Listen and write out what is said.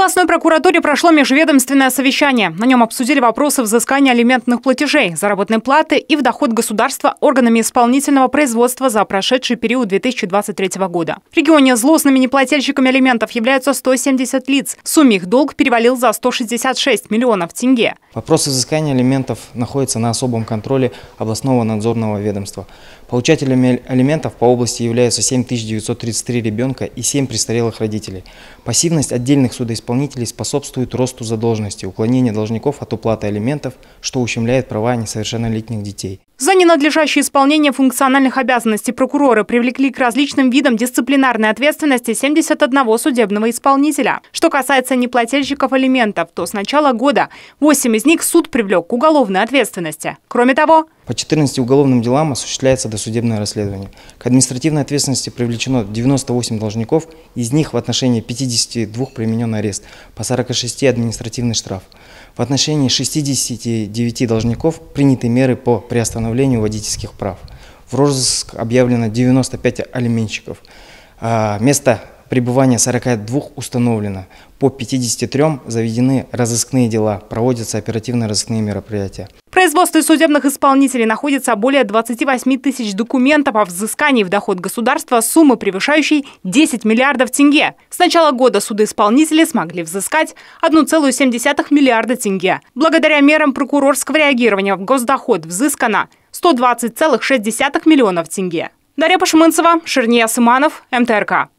областной прокуратуре прошло межведомственное совещание. На нем обсудили вопросы взыскания алиментных платежей, заработной платы и в доход государства органами исполнительного производства за прошедший период 2023 года. В регионе злостными неплательщиками алиментов являются 170 лиц. В их долг перевалил за 166 миллионов тенге. Вопрос взыскания алиментов находятся на особом контроле областного надзорного ведомства. Получателями алиментов по области являются 7933 ребенка и 7 престарелых родителей. Пассивность отдельных судоисполнителей исполнителей способствует росту задолженности, уклонение должников от уплаты алиментов, что ущемляет права несовершеннолетних детей. За ненадлежащее исполнение функциональных обязанностей прокуроры привлекли к различным видам дисциплинарной ответственности 71 судебного исполнителя. Что касается неплательщиков алиментов, то с начала года 8 из них суд привлек к уголовной ответственности. Кроме того, по 14 уголовным делам осуществляется досудебное расследование. К административной ответственности привлечено 98 должников, из них в отношении 52 применен арест, по 46 административный штраф. В отношении 69 должников приняты меры по приостановлению восстановлению водительских прав. В розыск объявлено 95 алименщиков. А, место пребывания 42 установлено. По 53 заведены разыскные дела, проводятся оперативно-розыскные мероприятия. В производстве судебных исполнителей находится более 28 тысяч документов о а взыскании в доход государства суммы, превышающей 10 миллиардов тенге. С начала года судоисполнители смогли взыскать 1,7 миллиарда тенге. Благодаря мерам прокурорского реагирования в госдоход взыскано 120,6 миллионов тенге. Дарья Пашмынцева, Ширния Сыманов, МТРК.